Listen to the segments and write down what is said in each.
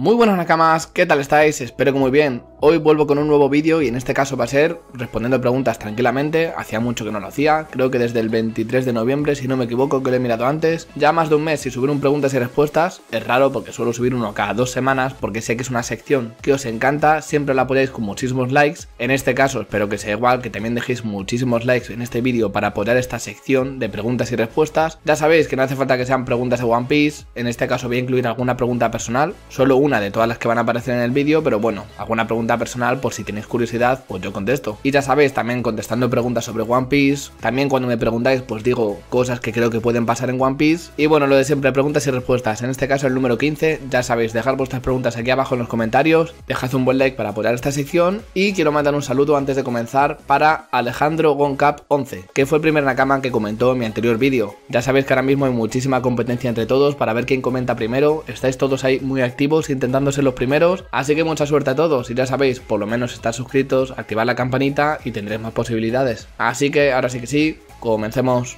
Muy buenas nakamas, ¿qué tal estáis? Espero que muy bien. Hoy vuelvo con un nuevo vídeo y en este caso va a ser respondiendo preguntas tranquilamente, hacía mucho que no lo hacía, creo que desde el 23 de noviembre, si no me equivoco, que lo he mirado antes, ya más de un mes y subir un preguntas y respuestas, es raro porque suelo subir uno cada dos semanas porque sé que es una sección que os encanta, siempre la apoyáis con muchísimos likes, en este caso espero que sea igual, que también dejéis muchísimos likes en este vídeo para apoyar esta sección de preguntas y respuestas, ya sabéis que no hace falta que sean preguntas de One Piece, en este caso voy a incluir alguna pregunta personal, solo una de todas las que van a aparecer en el vídeo, pero bueno, alguna pregunta personal por si tenéis curiosidad, pues yo contesto. Y ya sabéis, también contestando preguntas sobre One Piece, también cuando me preguntáis, pues digo cosas que creo que pueden pasar en One Piece. Y bueno, lo de siempre, preguntas y respuestas, en este caso el número 15, ya sabéis, dejad vuestras preguntas aquí abajo en los comentarios, dejad un buen like para apoyar esta sección y quiero mandar un saludo antes de comenzar para Alejandro Goncap 11, que fue el primer Nakama que comentó en mi anterior vídeo. Ya sabéis que ahora mismo hay muchísima competencia entre todos para ver quién comenta primero, estáis todos ahí muy activos intentándose intentando ser los primeros. Así que mucha suerte a todos y ya sabéis, por lo menos estar suscritos, activar la campanita y tendréis más posibilidades. Así que ahora sí que sí, comencemos.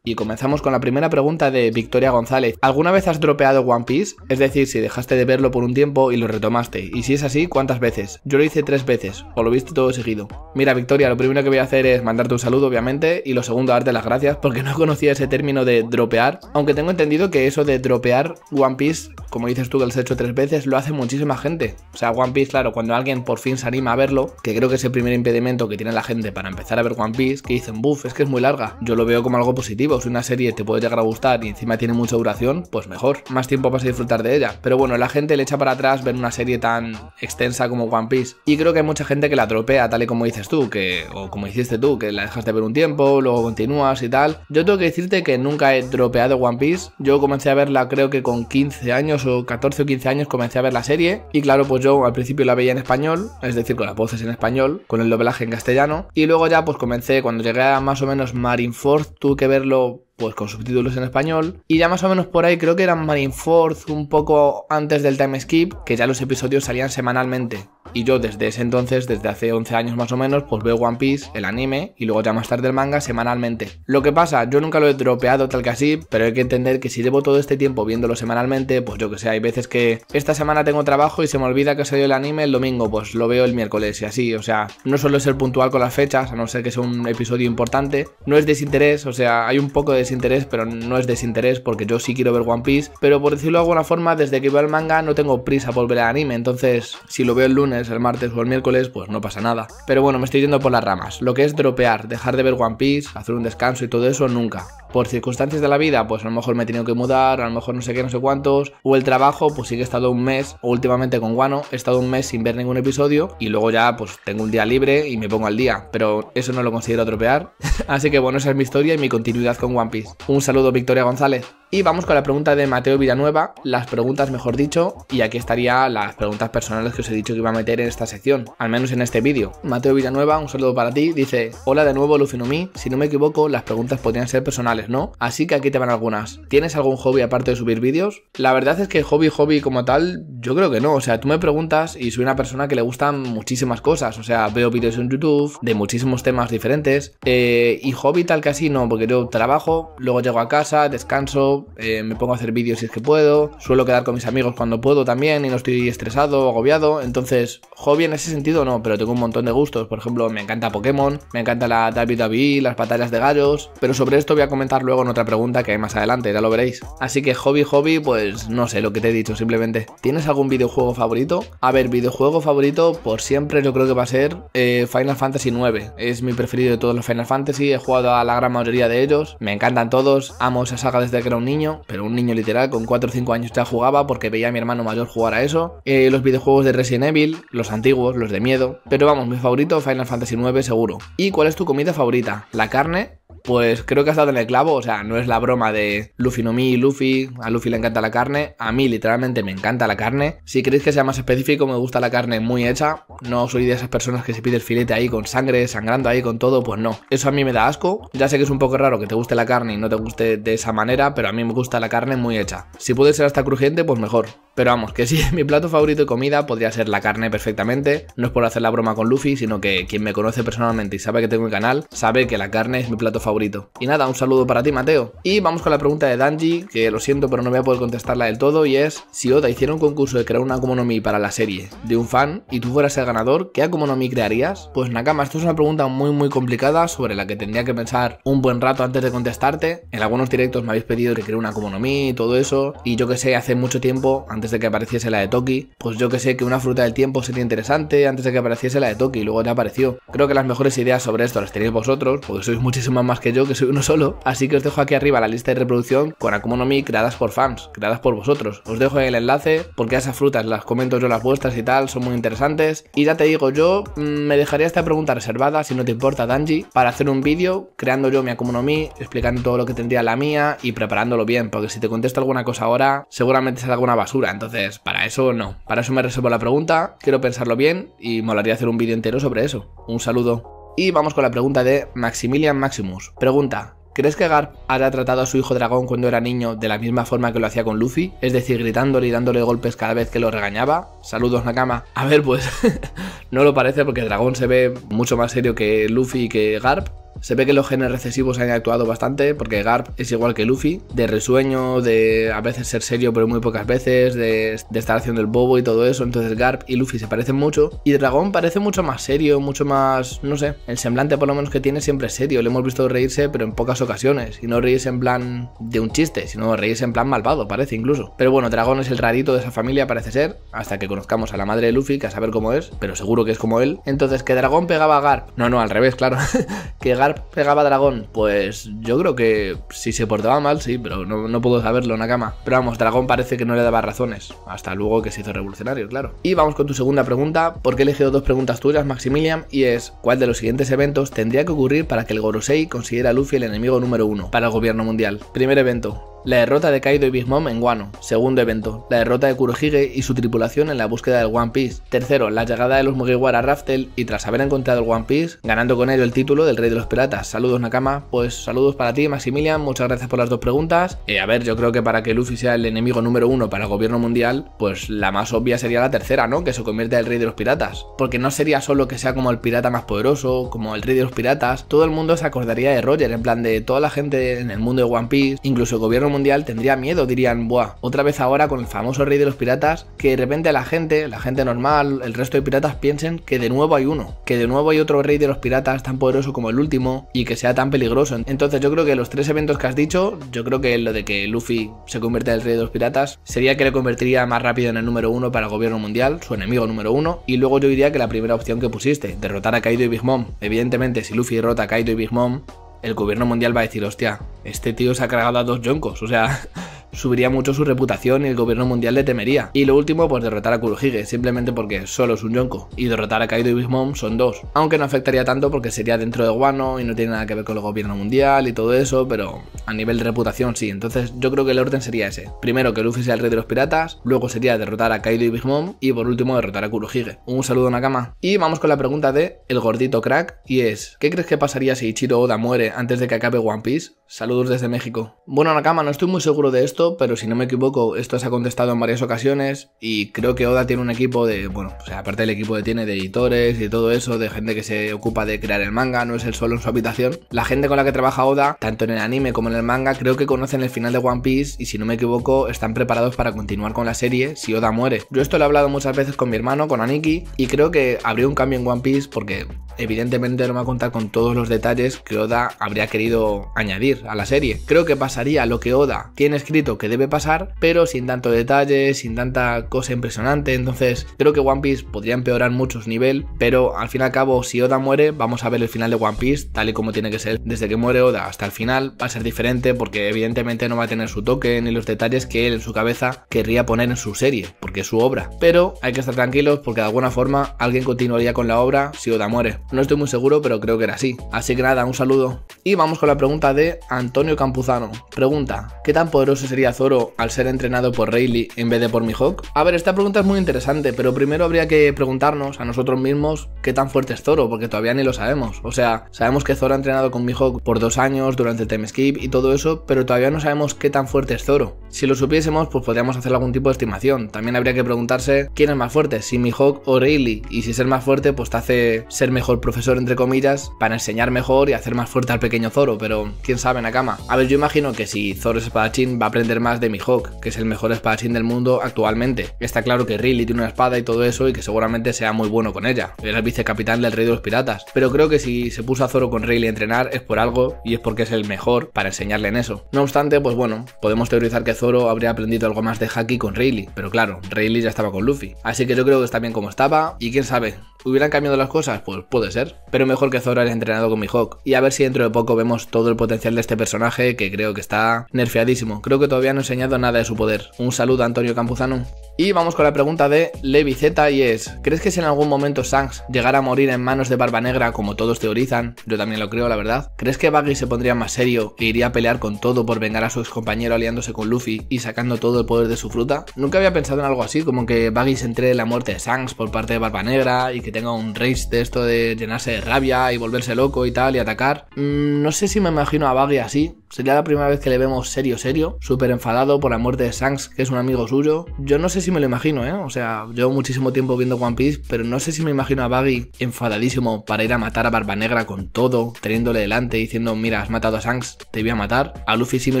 Y comenzamos con la primera pregunta de Victoria González. ¿Alguna vez has dropeado One Piece? Es decir, si dejaste de verlo por un tiempo y lo retomaste. Y si es así, ¿cuántas veces? Yo lo hice tres veces, o lo viste todo seguido. Mira, Victoria, lo primero que voy a hacer es mandarte un saludo, obviamente, y lo segundo, darte las gracias, porque no conocía ese término de dropear. Aunque tengo entendido que eso de dropear One Piece, como dices tú que lo has hecho tres veces, lo hace muchísima gente. O sea, One Piece, claro, cuando alguien por fin se anima a verlo, que creo que es el primer impedimento que tiene la gente para empezar a ver One Piece, que dicen, buff, es que es muy larga. Yo lo veo como algo positivo si una serie te puede llegar a gustar y encima tiene mucha duración, pues mejor. Más tiempo vas a disfrutar de ella. Pero bueno, la gente le echa para atrás ver una serie tan extensa como One Piece. Y creo que hay mucha gente que la tropea, tal y como dices tú, que, o como hiciste tú, que la dejaste ver un tiempo, luego continúas y tal. Yo tengo que decirte que nunca he tropeado One Piece. Yo comencé a verla, creo que con 15 años o 14 o 15 años comencé a ver la serie. Y claro, pues yo al principio la veía en español, es decir, con las voces en español, con el doblaje en castellano. Y luego ya, pues comencé, cuando llegué a más o menos Marineford, tuve que verlo So pues con subtítulos en español. Y ya más o menos por ahí creo que eran Marineford un poco antes del time skip, que ya los episodios salían semanalmente. Y yo desde ese entonces, desde hace 11 años más o menos, pues veo One Piece, el anime, y luego ya más tarde el manga semanalmente. Lo que pasa, yo nunca lo he dropeado tal que así, pero hay que entender que si llevo todo este tiempo viéndolo semanalmente, pues yo que sé, hay veces que esta semana tengo trabajo y se me olvida que salió el anime el domingo, pues lo veo el miércoles y así, o sea, no suelo ser puntual con las fechas, a no ser que sea un episodio importante, no es desinterés, o sea, hay un poco de interés, pero no es desinterés porque yo sí quiero ver One Piece, pero por decirlo de alguna forma, desde que veo el manga no tengo prisa por ver el anime, entonces si lo veo el lunes, el martes o el miércoles, pues no pasa nada. Pero bueno, me estoy yendo por las ramas. Lo que es dropear, dejar de ver One Piece, hacer un descanso y todo eso, nunca. Por circunstancias de la vida, pues a lo mejor me he tenido que mudar, a lo mejor no sé qué, no sé cuántos, o el trabajo, pues sí que he estado un mes, o últimamente con Guano, he estado un mes sin ver ningún episodio y luego ya pues tengo un día libre y me pongo al día, pero eso no lo considero dropear. Así que bueno, esa es mi historia y mi continuidad con One Piece. Un saludo, Victoria González. Y vamos con la pregunta de Mateo Villanueva, las preguntas mejor dicho, y aquí estaría las preguntas personales que os he dicho que iba a meter en esta sección, al menos en este vídeo. Mateo Villanueva, un saludo para ti, dice, hola de nuevo Lufinomi si no me equivoco las preguntas podrían ser personales, ¿no? Así que aquí te van algunas. ¿Tienes algún hobby aparte de subir vídeos? La verdad es que hobby, hobby como tal, yo creo que no, o sea, tú me preguntas y soy una persona que le gustan muchísimas cosas, o sea, veo vídeos en YouTube de muchísimos temas diferentes, eh, y hobby tal que así no, porque yo trabajo, luego llego a casa, descanso, eh, me pongo a hacer vídeos si es que puedo, suelo quedar con mis amigos cuando puedo también y no estoy estresado o agobiado, entonces hobby en ese sentido no, pero tengo un montón de gustos, por ejemplo me encanta Pokémon, me encanta la WWE, las batallas de gallos, pero sobre esto voy a comentar luego en otra pregunta que hay más adelante, ya lo veréis. Así que hobby hobby, pues no sé lo que te he dicho simplemente. ¿Tienes algún videojuego favorito? A ver, videojuego favorito por siempre yo creo que va a ser eh, Final Fantasy 9, es mi preferido de todos los Final Fantasy, he jugado a la gran mayoría de ellos, me encantan todos, amo esa saga desde que era un niño, pero un niño literal, con 4 o 5 años ya jugaba porque veía a mi hermano mayor jugar a eso. Eh, los videojuegos de Resident Evil, los antiguos, los de miedo. Pero vamos, mi favorito, Final Fantasy IX, seguro. ¿Y cuál es tu comida favorita? ¿La carne? Pues creo que ha estado en el clavo, o sea, no es la broma de Luffy no mi, Luffy, a Luffy le encanta la carne, a mí literalmente me encanta la carne. Si queréis que sea más específico, me gusta la carne muy hecha, no soy de esas personas que se pide el filete ahí con sangre, sangrando ahí con todo, pues no. Eso a mí me da asco, ya sé que es un poco raro que te guste la carne y no te guste de esa manera, pero a mí me gusta la carne muy hecha. Si puede ser hasta crujiente, pues mejor. Pero vamos, que sí, mi plato favorito de comida podría ser la carne perfectamente, no es por hacer la broma con Luffy, sino que quien me conoce personalmente y sabe que tengo el canal, sabe que la carne es mi plato favorito favorito. Y nada, un saludo para ti, Mateo. Y vamos con la pregunta de Danji, que lo siento, pero no voy a poder contestarla del todo, y es: si Oda hiciera un concurso de crear una mi para la serie de un fan y tú fueras el ganador, ¿qué mi crearías? Pues Nakama, esto es una pregunta muy, muy complicada sobre la que tendría que pensar un buen rato antes de contestarte. En algunos directos me habéis pedido que cree una Mi y todo eso, y yo que sé, hace mucho tiempo, antes de que apareciese la de Toki, pues yo que sé que una fruta del tiempo sería interesante antes de que apareciese la de Toki, y luego ya apareció. Creo que las mejores ideas sobre esto las tenéis vosotros, porque sois muchísimas más que yo, que soy uno solo, así que os dejo aquí arriba la lista de reproducción con Akuma Mi creadas por fans, creadas por vosotros. Os dejo el enlace porque esas frutas las comento yo las vuestras y tal, son muy interesantes. Y ya te digo, yo mm, me dejaría esta pregunta reservada, si no te importa, Danji, para hacer un vídeo creando yo mi Akuma Mi, explicando todo lo que tendría la mía y preparándolo bien, porque si te contesto alguna cosa ahora, seguramente será alguna basura. Entonces, para eso no. Para eso me reservo la pregunta, quiero pensarlo bien y molaría hacer un vídeo entero sobre eso. Un saludo. Y vamos con la pregunta de Maximilian Maximus. Pregunta, ¿crees que Garp haya tratado a su hijo dragón cuando era niño de la misma forma que lo hacía con Luffy? Es decir, gritándole y dándole golpes cada vez que lo regañaba. Saludos Nakama. A ver, pues no lo parece porque dragón se ve mucho más serio que Luffy y que Garp. Se ve que los genes recesivos han actuado bastante porque Garp es igual que Luffy, de resueño, de a veces ser serio pero muy pocas veces, de, estar haciendo el bobo y todo eso, entonces Garp y Luffy se parecen mucho y Dragón parece mucho más serio, mucho más, no sé, el semblante por lo menos que tiene siempre es serio, le hemos visto reírse pero en pocas ocasiones y no reírse en plan de un chiste, sino reírse en plan malvado, parece incluso. Pero bueno, Dragón es el rarito de esa familia parece ser, hasta que conozcamos a la madre de Luffy, que a saber cómo es, pero seguro que es como él. Entonces, que Dragón pegaba a Garp, no, no, al revés, claro, que pegaba dragón? Pues yo creo que si se portaba mal, sí, pero no, puedo saberlo, Nakama. Pero vamos, dragón parece que no le daba razones. Hasta luego que se hizo revolucionario, claro. Y vamos con tu segunda pregunta, porque he elegido dos preguntas tuyas, Maximilian, y es, ¿cuál de los siguientes eventos tendría que ocurrir para que el Gorosei consiguiera a Luffy el enemigo número uno para el gobierno mundial? Primer evento, la derrota de Kaido y Big Mom en Wano. Segundo evento, la derrota de Kurohige y su tripulación en la búsqueda del One Piece. Tercero, la llegada de los Mugiwara a Raftel y tras haber encontrado el One Piece, ganando con ello el título del Rey de los Piratas. Saludos Nakama, pues saludos para ti Maximilian, muchas gracias por las dos preguntas. Eh, a ver, yo creo que para que Luffy sea el enemigo número uno para el gobierno mundial, pues la más obvia sería la tercera, ¿no? Que se convierta en el Rey de los Piratas. Porque no sería solo que sea como el pirata más poderoso, como el Rey de los Piratas, todo el mundo se acordaría de Roger, en plan de toda la gente en el mundo de One Piece, incluso el gobierno Mundial tendría miedo, dirían, buah, otra vez ahora con el famoso rey de los piratas, que de repente la gente, la gente normal, el resto de piratas piensen que de nuevo hay uno, que de nuevo hay otro rey de los piratas tan poderoso como el último y que sea tan peligroso. Entonces yo creo que los tres eventos que has dicho, yo creo que lo de que Luffy se convierta en el rey de los piratas sería que le convertiría más rápido en el número uno para el gobierno mundial, su enemigo número uno, y luego yo diría que la primera opción que pusiste, derrotar a Kaido y Big Mom. Evidentemente, si Luffy derrota a Kaido y Big Mom, el gobierno mundial va a decir, hostia, este tío se ha cargado a dos joncos, o sea, subiría mucho su reputación y el gobierno mundial le temería. Y lo último, pues derrotar a Kurohige, simplemente porque solo es un Yonko. Y derrotar a Kaido y Big Mom son dos. Aunque no afectaría tanto porque sería dentro de Guano y no tiene nada que ver con el gobierno mundial y todo eso, pero a nivel de reputación sí. Entonces yo creo que el orden sería ese. Primero que Luffy sea el rey de los piratas, luego sería derrotar a Kaido y Big Mom y por último derrotar a Kurohige. Un saludo Nakama. Y vamos con la pregunta de el gordito crack y es, ¿qué crees que pasaría si Ichiro Oda muere antes de que acabe One Piece? Saludos desde México. Bueno Nakama, no estoy muy seguro de esto pero si no me equivoco, esto se ha contestado en varias ocasiones y creo que Oda tiene un equipo de, bueno, o sea, aparte del equipo que tiene de editores y todo eso, de gente que se ocupa de crear el manga, no es el solo en su habitación. La gente con la que trabaja Oda, tanto en el anime como en el manga, creo que conocen el final de One Piece y si no me equivoco, están preparados para continuar con la serie si Oda muere. Yo esto lo he hablado muchas veces con mi hermano, con Aniki, y creo que habría un cambio en One Piece porque evidentemente no va a contar con todos los detalles que Oda habría querido añadir a la serie. Creo que pasaría lo que Oda tiene escrito que debe pasar, pero sin tanto detalle, sin tanta cosa impresionante. Entonces, creo que One Piece podría empeorar mucho su nivel, pero al fin y al cabo, si Oda muere, vamos a ver el final de One Piece tal y como tiene que ser. Desde que muere Oda hasta el final va a ser diferente porque evidentemente no va a tener su toque ni los detalles que él en su cabeza querría poner en su serie, porque es su obra. Pero hay que estar tranquilos porque de alguna forma alguien continuaría con la obra si Oda muere. No estoy muy seguro, pero creo que era así. Así que nada, un saludo. Y vamos con la pregunta de Antonio Campuzano. Pregunta, ¿qué tan poderoso sería Zoro al ser entrenado por Rayleigh en vez de por Mihawk? A ver, esta pregunta es muy interesante, pero primero habría que preguntarnos a nosotros mismos qué tan fuerte es Zoro, porque todavía ni lo sabemos. O sea, sabemos que Zoro ha entrenado con Mihawk por dos años durante el time skip y todo eso, pero todavía no sabemos qué tan fuerte es Zoro. Si lo supiésemos, pues podríamos hacer algún tipo de estimación. También habría que preguntarse quién es más fuerte, si Mihawk o Rayleigh, y si ser más fuerte, pues te hace ser mejor profesor, entre comillas, para enseñar mejor y hacer más fuerte al pequeño Zoro, pero quién sabe, en Nakama. A ver, yo imagino que si Zoro es espadachín, va a aprender más de Mihawk, que es el mejor espadachín del mundo actualmente. Está claro que Riley tiene una espada y todo eso y que seguramente sea muy bueno con ella. Era el vicecapitán del Rey de los Piratas. Pero creo que si se puso a Zoro con Rayleigh a entrenar es por algo y es porque es el mejor para enseñarle en eso. No obstante, pues bueno, podemos teorizar que Zoro habría aprendido algo más de Haki con Rayleigh, pero claro, Rayleigh ya estaba con Luffy. Así que yo creo que está bien como estaba y quién sabe, ¿Hubieran cambiado las cosas? Pues puede ser. Pero mejor que Zora haya entrenado con Mihawk. Y a ver si dentro de poco vemos todo el potencial de este personaje que creo que está nerfeadísimo. Creo que todavía no he enseñado nada de su poder. Un saludo a Antonio Campuzano. Y vamos con la pregunta de Levi Z y es, ¿crees que si en algún momento Shanks llegara a morir en manos de Barba Negra como todos teorizan? Yo también lo creo, la verdad. ¿Crees que Baggy se pondría más serio e iría a pelear con todo por vengar a su excompañero aliándose con Luffy y sacando todo el poder de su fruta? Nunca había pensado en algo así, como que Baggy se entre la muerte de Shanks por parte de Barba Negra y que tenga un rage de esto de llenarse de rabia y volverse loco y tal y atacar. Mm, no sé si me imagino a Baggy así, Sería la primera vez que le vemos serio, serio, súper enfadado por la muerte de Shanks, que es un amigo suyo. Yo no sé si me lo imagino, ¿eh? O sea, llevo muchísimo tiempo viendo One Piece, pero no sé si me imagino a Baggy enfadadísimo para ir a matar a Barba Negra con todo, teniéndole delante, diciendo, mira, has matado a Shanks, te voy a matar. A Luffy sí me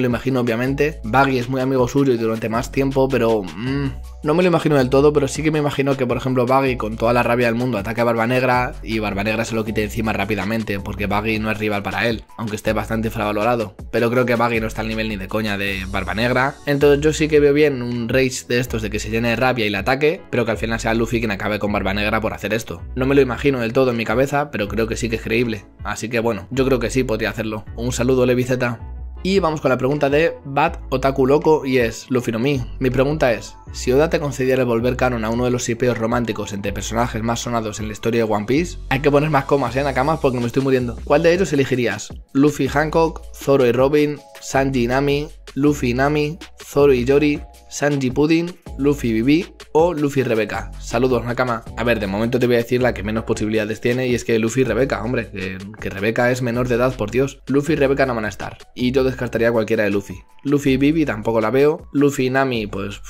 lo imagino, obviamente. Baggy es muy amigo suyo y durante más tiempo, pero... Mm, no me lo imagino del todo, pero sí que me imagino que, por ejemplo, Baggy con toda la rabia del mundo ataque a Barba Negra y Barba Negra se lo quite encima rápidamente, porque Baggy no es rival para él, aunque esté bastante infravalorado pero creo que Baggy no está al nivel ni de coña de Barba Negra. Entonces yo sí que veo bien un Rage de estos de que se llene de rabia y le ataque, pero que al final sea Luffy quien acabe con Barba Negra por hacer esto. No me lo imagino del todo en mi cabeza, pero creo que sí que es creíble. Así que bueno, yo creo que sí podría hacerlo. Un saludo, Levizeta. Y vamos con la pregunta de Bat Otaku Loco y es Luffy no Mi. Mi pregunta es, si Oda te concediera volver canon a uno de los sipeos románticos entre personajes más sonados en la historia de One Piece, hay que poner más comas, ¿eh, Nakamas? Porque me estoy muriendo. ¿Cuál de ellos elegirías? ¿Luffy Hancock, Zoro y Robin, Sanji y Nami, Luffy y Nami, Zoro y Yori, Sanji Pudding, Luffy Bibi o Luffy Rebeca. Saludos, Nakama. A ver, de momento te voy a decir la que menos posibilidades tiene y es que Luffy Rebeca, hombre, que, que Rebeca es menor de edad, por Dios. Luffy y Rebeca no van a estar. Y yo descartaría cualquiera de Luffy. Luffy Bibi tampoco la veo. Luffy Nami, pues...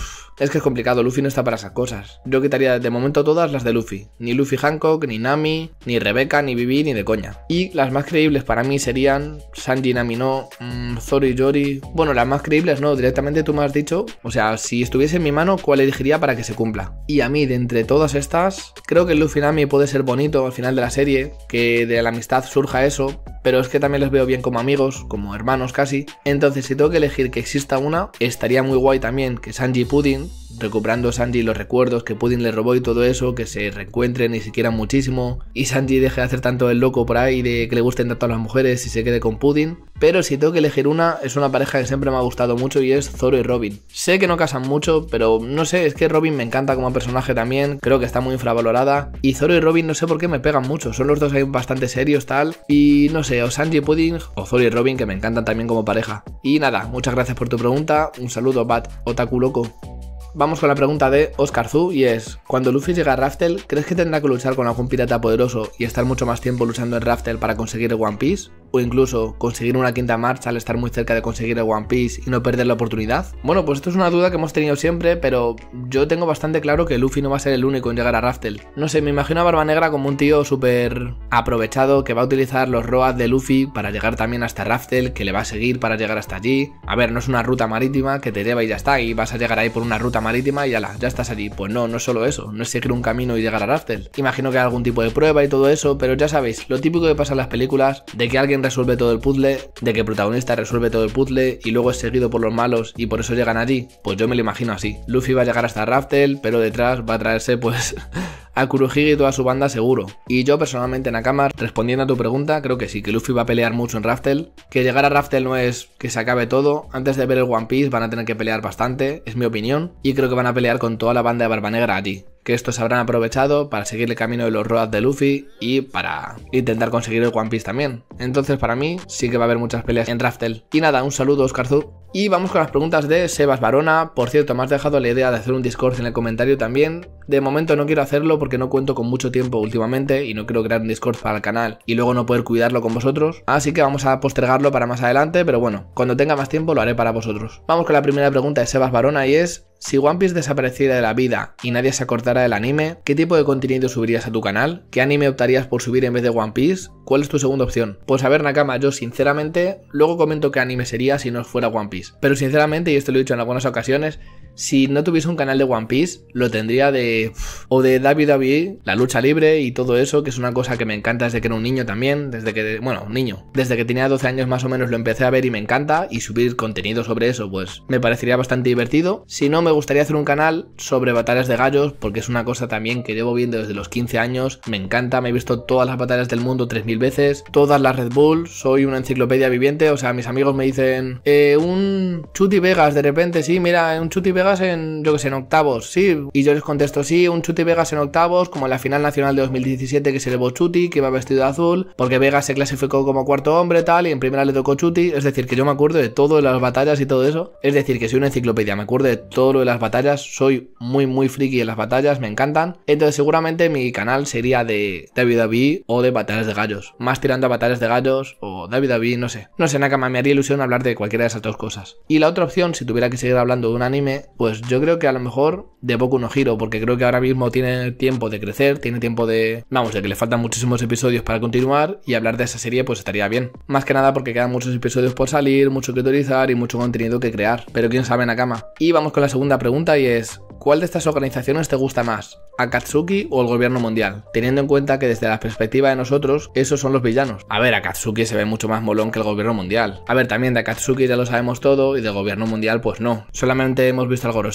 Es que es complicado, Luffy no está para esas cosas. Yo quitaría de momento todas las de Luffy. Ni Luffy Hancock, ni Nami, ni Rebecca, ni Vivi, ni de coña. Y las más creíbles para mí serían Sanji, Nami no, mm, Zoro y Yori. Bueno, las más creíbles no, directamente tú me has dicho, o sea, si estuviese en mi mano, ¿cuál elegiría para que se cumpla? Y a mí, de entre todas estas, creo que Luffy Nami puede ser bonito al final de la serie, que de la amistad surja eso, pero es que también los veo bien como amigos, como hermanos casi. Entonces, si tengo que elegir que exista una, estaría muy guay también que Sanji Pudding recuperando Sandy los recuerdos que Pudding le robó y todo eso, que se reencuentren y se quieran muchísimo, y Sandy deje de hacer tanto el loco por ahí de que le gusten tanto a las mujeres y se quede con Pudding. Pero si tengo que elegir una, es una pareja que siempre me ha gustado mucho y es Zoro y Robin. Sé que no casan mucho, pero no sé, es que Robin me encanta como personaje también, creo que está muy infravalorada, y Zoro y Robin no sé por qué me pegan mucho, son los dos ahí bastante serios tal, y no sé, o Sandy y Pudding, o Zoro y Robin que me encantan también como pareja. Y nada, muchas gracias por tu pregunta, un saludo Bat Otaku Loco. Vamos con la pregunta de Oscar Zhu y es, cuando Luffy llega a Raftel, ¿crees que tendrá que luchar con algún pirata poderoso y estar mucho más tiempo luchando en Raftel para conseguir el One Piece? o incluso conseguir una quinta marcha al estar muy cerca de conseguir el One Piece y no perder la oportunidad? Bueno, pues esto es una duda que hemos tenido siempre, pero yo tengo bastante claro que Luffy no va a ser el único en llegar a Raftel. No sé, me imagino a Barba Negra como un tío súper aprovechado que va a utilizar los Roas de Luffy para llegar también hasta Raftel, que le va a seguir para llegar hasta allí. A ver, no es una ruta marítima que te lleva y ya está, y vas a llegar ahí por una ruta marítima y ya, la, ya estás allí. Pues no, no es solo eso, no es seguir un camino y llegar a Raftel. Imagino que hay algún tipo de prueba y todo eso, pero ya sabéis, lo típico que pasa en las películas de que alguien resuelve todo el puzzle, de que el protagonista resuelve todo el puzzle y luego es seguido por los malos y por eso llegan allí, pues yo me lo imagino así. Luffy va a llegar hasta Raftel, pero detrás va a traerse pues a Kurohige y toda su banda seguro. Y yo personalmente, Nakama, respondiendo a tu pregunta, creo que sí, que Luffy va a pelear mucho en Raftel, que llegar a Raftel no es que se acabe todo, antes de ver el One Piece van a tener que pelear bastante, es mi opinión, y creo que van a pelear con toda la banda de Barba Negra allí que estos habrán aprovechado para seguir el camino de los Roads de Luffy y para intentar conseguir el One Piece también. Entonces para mí sí que va a haber muchas peleas en Raftel. Y nada, un saludo Oscar y vamos con las preguntas de Sebas Barona. Por cierto, me has dejado la idea de hacer un Discord en el comentario también. De momento no quiero hacerlo porque no cuento con mucho tiempo últimamente y no quiero crear un Discord para el canal y luego no poder cuidarlo con vosotros. Así que vamos a postergarlo para más adelante, pero bueno, cuando tenga más tiempo lo haré para vosotros. Vamos con la primera pregunta de Sebas Barona y es... Si One Piece desapareciera de la vida y nadie se acordara del anime, ¿qué tipo de contenido subirías a tu canal? ¿Qué anime optarías por subir en vez de One Piece? ¿Cuál es tu segunda opción? Pues a ver, Nakama, yo sinceramente, luego comento qué anime sería si no fuera One Piece. Pero sinceramente, y esto lo he dicho en algunas ocasiones, si no tuviese un canal de One Piece, lo tendría de. o de WWE, la lucha libre y todo eso, que es una cosa que me encanta desde que era un niño también, desde que. bueno, un niño. Desde que tenía 12 años más o menos lo empecé a ver y me encanta, y subir contenido sobre eso, pues me parecería bastante divertido. Si no, me gustaría hacer un canal sobre batallas de gallos, porque es una cosa también que llevo viendo desde los 15 años, me encanta, me he visto todas las batallas del mundo 3000 veces, todas las Red Bull, soy una enciclopedia viviente, o sea, mis amigos me dicen, eh, un Chuti Vegas, de repente, sí, mira, un Chuti Vegas en, yo que sé, en octavos, sí. Y yo les contesto, sí, un Chuti Vegas en octavos, como en la final nacional de 2017 que se llevó Chuti, que va vestido de azul, porque Vegas se clasificó como cuarto hombre, tal, y en primera le tocó Chuti. Es decir, que yo me acuerdo de todas las batallas y todo eso. Es decir, que soy una enciclopedia, me acuerdo de todo lo de las batallas, soy muy, muy friki en las batallas, me encantan. Entonces, seguramente mi canal sería de David Abi e o de batallas de gallos. Más tirando a batallas de gallos o David Abi, e, no sé. No sé, Nakama, me haría ilusión hablar de cualquiera de esas dos cosas. Y la otra opción, si tuviera que seguir hablando de un anime, pues yo creo que a lo mejor de poco uno giro, porque creo que ahora mismo tiene tiempo de crecer, tiene tiempo de. Vamos, de que le faltan muchísimos episodios para continuar y hablar de esa serie, pues estaría bien. Más que nada porque quedan muchos episodios por salir, mucho que utilizar y mucho contenido que crear. Pero quién sabe, Nakama. Y vamos con la segunda pregunta y es. ¿Cuál de estas organizaciones te gusta más? ¿Akatsuki o el gobierno mundial? Teniendo en cuenta que desde la perspectiva de nosotros, esos son los villanos. A ver, Akatsuki se ve mucho más molón que el gobierno mundial. A ver, también de Akatsuki ya lo sabemos todo y del gobierno mundial pues no. Solamente hemos visto algo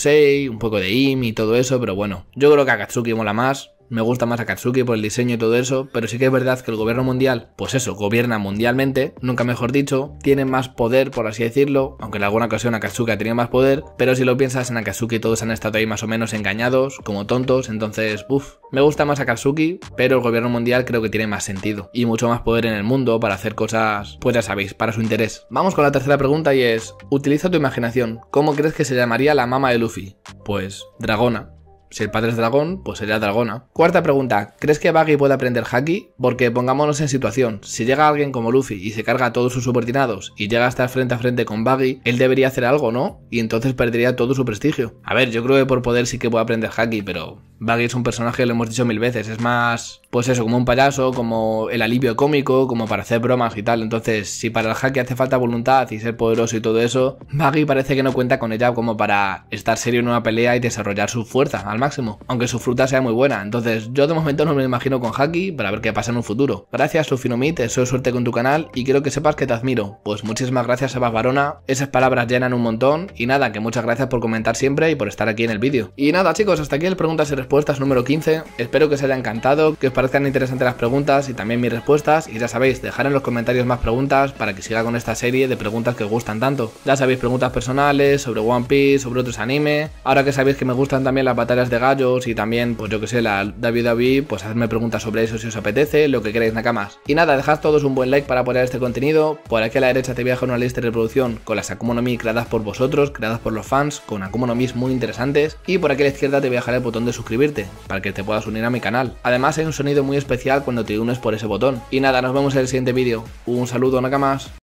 un poco de Im y todo eso, pero bueno, yo creo que Akatsuki mola más me gusta más Akatsuki por el diseño y todo eso, pero sí que es verdad que el gobierno mundial, pues eso, gobierna mundialmente, nunca mejor dicho, tiene más poder, por así decirlo, aunque en alguna ocasión Akatsuki ha tenido más poder, pero si lo piensas en Akatsuki todos han estado ahí más o menos engañados, como tontos, entonces, uff, me gusta más Katsuki, pero el gobierno mundial creo que tiene más sentido y mucho más poder en el mundo para hacer cosas, pues ya sabéis, para su interés. Vamos con la tercera pregunta y es, utiliza tu imaginación, ¿cómo crees que se llamaría la mama de Luffy? Pues, dragona. Si el padre es dragón, pues sería dragona. Cuarta pregunta, ¿crees que Baggy puede aprender haki? Porque pongámonos en situación, si llega alguien como Luffy y se carga a todos sus subordinados y llega a estar frente a frente con Baggy, él debería hacer algo, ¿no? Y entonces perdería todo su prestigio. A ver, yo creo que por poder sí que puede aprender haki, pero Baggy es un personaje lo hemos dicho mil veces, es más, pues eso, como un payaso, como el alivio cómico, como para hacer bromas y tal. Entonces, si para el haki hace falta voluntad y ser poderoso y todo eso, Baggy parece que no cuenta con ella como para estar serio en una pelea y desarrollar su fuerza al máximo, aunque su fruta sea muy buena. Entonces, yo de momento no me imagino con Haki para ver qué pasa en un futuro. Gracias, su te deseo suerte con tu canal y quiero que sepas que te admiro. Pues muchísimas gracias, Sebas Barona. Esas palabras llenan un montón. Y nada, que muchas gracias por comentar siempre y por estar aquí en el vídeo. Y nada, chicos, hasta aquí el preguntas y respuestas número 15. Espero que os haya encantado, que os parezcan interesantes las preguntas y también mis respuestas. Y ya sabéis, dejar en los comentarios más preguntas para que siga con esta serie de preguntas que os gustan tanto. Ya sabéis, preguntas personales, sobre One Piece, sobre otros anime. Ahora que sabéis que me gustan también las batallas de gallos y también, pues yo que sé, la David David e, pues hacerme preguntas sobre eso si os apetece, lo que queréis, Nakamas. Y nada, dejad todos un buen like para apoyar este contenido. Por aquí a la derecha te voy a dejar una lista de reproducción con las Akuma no Mi creadas por vosotros, creadas por los fans, con Akuma no Mis muy interesantes. Y por aquí a la izquierda te voy a dejar el botón de suscribirte, para que te puedas unir a mi canal. Además hay un sonido muy especial cuando te unes por ese botón. Y nada, nos vemos en el siguiente vídeo. Un saludo, Nakamas.